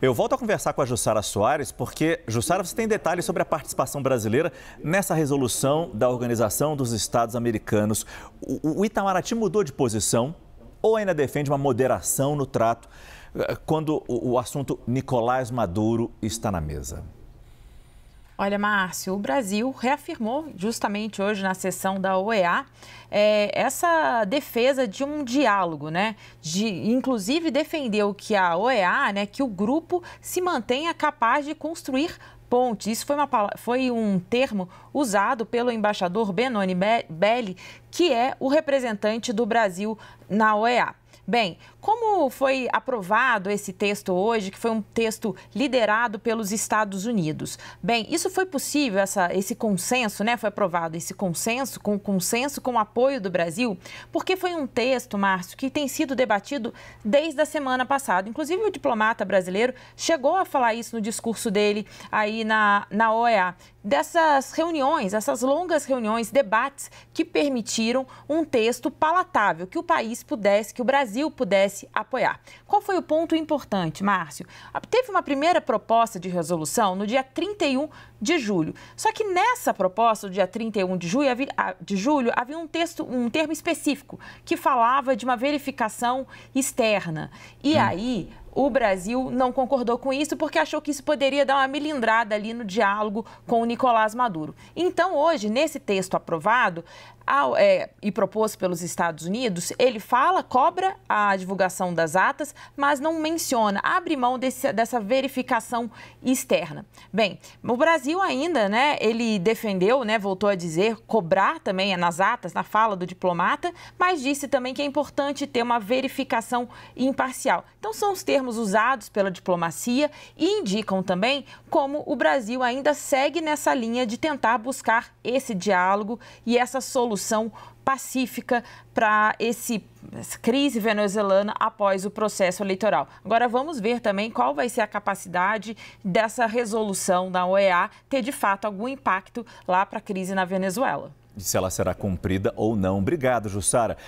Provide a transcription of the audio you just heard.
Eu volto a conversar com a Jussara Soares, porque, Jussara, você tem detalhes sobre a participação brasileira nessa resolução da Organização dos Estados Americanos. O, o Itamaraty mudou de posição ou ainda defende uma moderação no trato eh, quando o, o assunto Nicolás Maduro está na mesa? Olha, Márcio, o Brasil reafirmou justamente hoje na sessão da OEA é, essa defesa de um diálogo, né? De, inclusive defendeu que a OEA, né, que o grupo se mantenha capaz de construir ponte. Isso foi, uma, foi um termo usado pelo embaixador Benoni Belli, que é o representante do Brasil na OEA. Bem, como foi aprovado esse texto hoje, que foi um texto liderado pelos Estados Unidos? Bem, isso foi possível, essa, esse consenso, né? Foi aprovado esse consenso, com consenso, com apoio do Brasil, porque foi um texto, Márcio, que tem sido debatido desde a semana passada. Inclusive, o diplomata brasileiro chegou a falar isso no discurso dele aí na, na OEA, dessas reuniões, essas longas reuniões, debates que permitiram um texto palatável, que o país pudesse, que o Brasil pudesse apoiar. Qual foi o ponto importante, Márcio? Teve uma primeira proposta de resolução no dia 31 de julho. Só que nessa proposta, do dia 31 de julho, havia, de julho, havia um texto, um termo específico que falava de uma verificação externa. E hum. aí o Brasil não concordou com isso porque achou que isso poderia dar uma melindrada ali no diálogo com o Nicolás Maduro. Então, hoje, nesse texto aprovado ao, é, e proposto pelos Estados Unidos, ele fala, cobra a divulgação das atas, mas não menciona, abre mão desse, dessa verificação externa. Bem, o Brasil ainda, né, ele defendeu, né, voltou a dizer, cobrar também nas atas, na fala do diplomata, mas disse também que é importante ter uma verificação imparcial. Então, são os termos termos usados pela diplomacia e indicam também como o Brasil ainda segue nessa linha de tentar buscar esse diálogo e essa solução pacífica para esse essa crise venezuelana após o processo eleitoral. Agora vamos ver também qual vai ser a capacidade dessa resolução da OEA ter de fato algum impacto lá para a crise na Venezuela. e Se ela será cumprida ou não. Obrigado, Jussara.